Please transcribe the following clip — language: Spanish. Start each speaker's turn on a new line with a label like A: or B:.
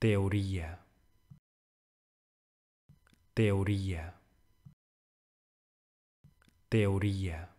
A: teoría, teoría, teoría.